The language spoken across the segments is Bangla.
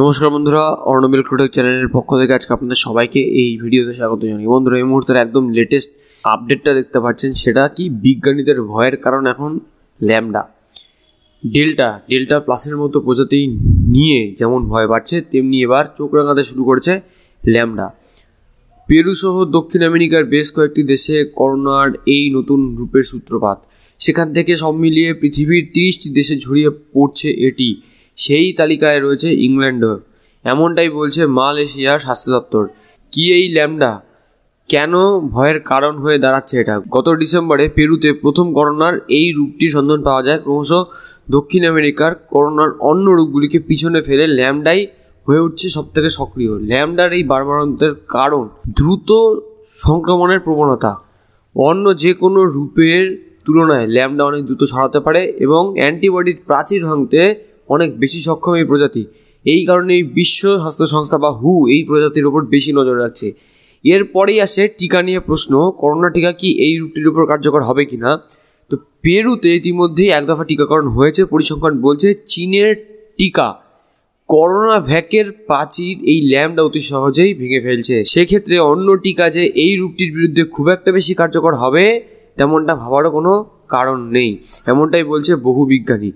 নমস্কার বন্ধুরা অর্ণবিল ক্রোটেক চ্যানেলের পক্ষ থেকে আজকে আপনাদের সবাইকে এই ভিডিওতে স্বাগত জানাই বন্ধুরা এই মুহূর্তের একদম লেটেস্ট আপডেটটা দেখতে পাচ্ছেন সেটা কি বিজ্ঞানীদের ভয়ের কারণ এখন ল্যামডা ডেল্টা ডেল্টা প্লাসের মতো প্রজাতি নিয়ে যেমন ভয় বাড়ছে তেমনি এবার চোখ রাঙাতে শুরু করেছে ল্যামডা পেরুসহ দক্ষিণ আমেরিকার বেশ কয়েকটি দেশে করোনার এই নতুন রূপের সূত্রপাত সেখান থেকে সব মিলিয়ে পৃথিবীর তিরিশটি দেশে ঝরিয়ে পড়ছে এটি সেই তালিকায় রয়েছে ইংল্যান্ডও এমনটাই বলছে মালয়েশিয়া স্বাস্থ্য দপ্তর কি এই ল্যামডা কেন ভয়ের কারণ হয়ে দাঁড়াচ্ছে এটা গত ডিসেম্বরে পেরুতে প্রথম করোনার এই রূপটি সন্ধান পাওয়া যায় ক্রমশ দক্ষিণ আমেরিকার করোনার অন্য রূপগুলিকে পিছনে ফেলে ল্যামডাই হয়ে উঠছে সবথেকে সক্রিয় ল্যামডার এই বারবারন্তের কারণ দ্রুত সংক্রমণের প্রবণতা অন্য যে কোনো রূপের তুলনায় ল্যামডা অনেক দ্রুত ছড়াতে পারে এবং অ্যান্টিবডির প্রাচীর ভাঙতে অনেক বেশি সক্ষম এই প্রজাতি এই কারণে বিশ্ব স্বাস্থ্য সংস্থা বা হু এই প্রজাতির ওপর বেশি নজর রাখছে এরপরেই আসে টিকা নিয়ে প্রশ্ন করোনা টিকা কি এই রুটটির উপর কার্যকর হবে কি না তো পেরুতে ইতিমধ্যেই এক দফা টিকাকরণ হয়েছে পরিসংখ্যান বলছে চীনের টিকা করোনা ভ্যাকের প্রাচীর এই ল্যাম্পটা অতি সহজেই ভেঙে ফেলছে সেক্ষেত্রে অন্য টিকা যে এই রূপটির বিরুদ্ধে খুব একটা বেশি কার্যকর হবে তেমনটা ভাবারও কোনো কারণ নেই এমনটাই বলছে বহু বিজ্ঞানী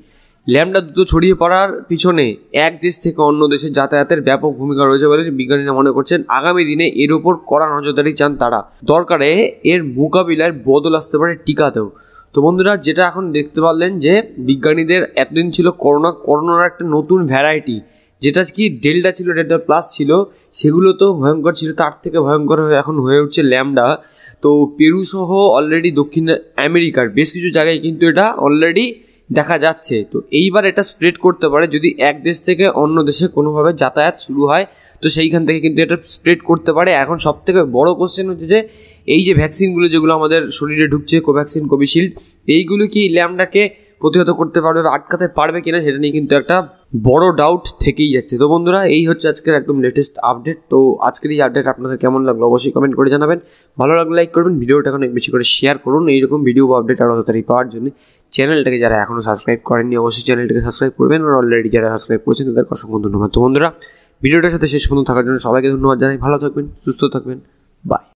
ল্যামডা দ্রুত ছড়িয়ে পড়ার পিছনে এক দেশ থেকে অন্য দেশে যাতায়াতের ব্যাপক ভূমিকা রয়েছে বলে বিজ্ঞানীরা মনে করছেন আগামী দিনে এর ওপর কড়া নজরদারি চান তারা দরকারে এর মোকাবিলায় বদল আসতে পারে টিকাতেও তো বন্ধুরা যেটা এখন দেখতে পারলেন যে বিজ্ঞানীদের এতদিন ছিল করোনা করোনার একটা নতুন ভ্যারাইটি যেটা কি ডেল্টা ছিল ডেল্টা প্লাস ছিল সেগুলো তো ভয়ঙ্কর ছিল তার থেকে ভয়ঙ্কর হয়ে এখন হয়ে উঠছে ল্যামডা তো পেরু সহ অলরেডি দক্ষিণ আমেরিকার বেশ কিছু জায়গায় কিন্তু এটা অলরেডি দেখা যাচ্ছে তো এইবার এটা স্প্রেড করতে পারে যদি এক দেশ থেকে অন্য দেশে কোনোভাবে যাতায়াত শুরু হয় তো সেইখান থেকে কিন্তু এটা স্প্রেড করতে পারে এখন সব থেকে বড়ো কোশ্চেন হচ্ছে যে এই যে ভ্যাকসিনগুলো যেগুলো আমাদের শরীরে ঢুকছে কোভ্যাক্সিন কোভিশিল্ড এইগুলো কি ল্যামডাকে প্রতিহত করতে পারবে বা আটকাতে পারবে কিনা সেটা নিয়ে কিন্তু একটা বড় ডাউট থেকেই যাচ্ছে তো বন্ধুরা এই হচ্ছে আজকের একদম লেটেস্ট আপডেট তো আজকের এই আপডেট আপনাদের কেমন লাগলো অবশ্যই কমেন্ট করে জানাবেন ভালো লাগলে লাইক করবেন ভিডিওটা অনেক বেশি করে শেয়ার করুন এইরকম ভিডিও বা আপডেট আরও তাড়াতাড়ি পাওয়ার জন্য চ্যানেলটাকে যারা এখনও সাবস্ক্রাইব করেননি অবশ্যই চ্যানেলটাকে সাবস্ক্রাইব করবেন আর অলরেডি যারা সাবস্ক্রাইব করেছেন তাদেরকে অসংখ্য ধন্যবাদ তো বন্ধুরা ভিডিওটার সাথে শেষ পর্যন্ত থাকার জন্য সবাইকে ধন্যবাদ জানাই ভালো থাকবেন সুস্থ থাকবেন বাই